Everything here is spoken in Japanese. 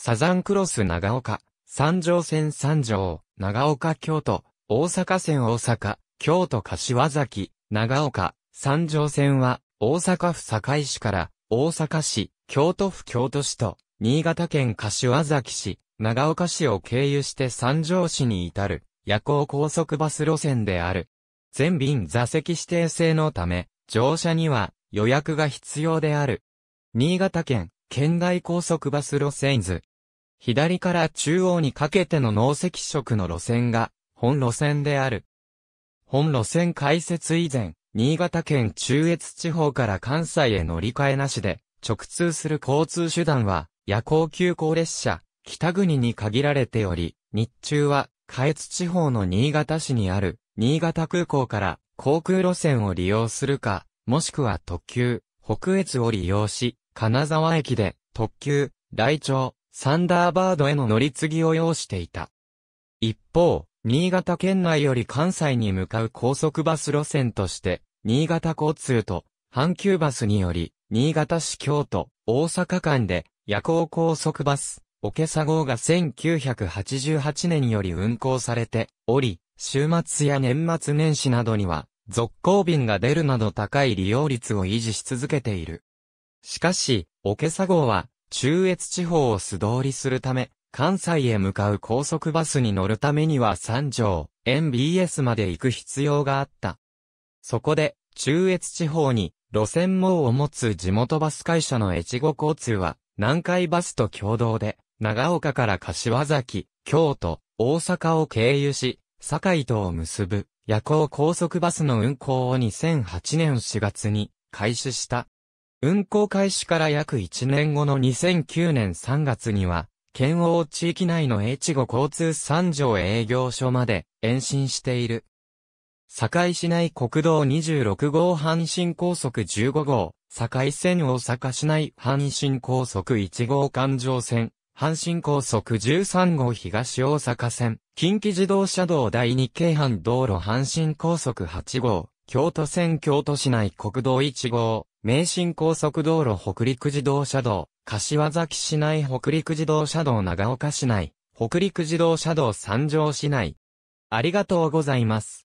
サザンクロス長岡、三条線三条、長岡京都、大阪線大阪、京都柏崎、長岡、三条線は、大阪府堺市から、大阪市、京都府京都市と、新潟県柏崎市、長岡市を経由して三条市に至る、夜行高速バス路線である。全便座席指定制のため、乗車には予約が必要である。新潟県、県外高速バス路線図、左から中央にかけての脳赤色の路線が、本路線である。本路線開設以前、新潟県中越地方から関西へ乗り換えなしで、直通する交通手段は、夜行急行列車、北国に限られており、日中は、下越地方の新潟市にある、新潟空港から航空路線を利用するか、もしくは特急、北越を利用し、金沢駅で、特急、来庁、サンダーバードへの乗り継ぎを要していた。一方、新潟県内より関西に向かう高速バス路線として、新潟交通と阪急バスにより、新潟市京都、大阪間で夜行高速バス、オケサ号が1988年より運行されており、週末や年末年始などには、続行便が出るなど高い利用率を維持し続けている。しかし、オケサ号は、中越地方を素通りするため、関西へ向かう高速バスに乗るためには三条、MBS まで行く必要があった。そこで、中越地方に、路線網を持つ地元バス会社の越後交通は、南海バスと共同で、長岡から柏崎、京都、大阪を経由し、堺とを結ぶ、夜行高速バスの運行を2008年4月に、開始した。運行開始から約1年後の2009年3月には、県央地域内の越後交通三条営業所まで延伸している。堺市内国道26号阪神高速15号、堺線大阪市内阪神高速1号環状線、阪神高速13号東大阪線、近畿自動車道第2京阪道路阪神高速8号、京都線京都市内国道1号、名神高速道路北陸自動車道、柏崎市内北陸自動車道長岡市内、北陸自動車道三条市内。ありがとうございます。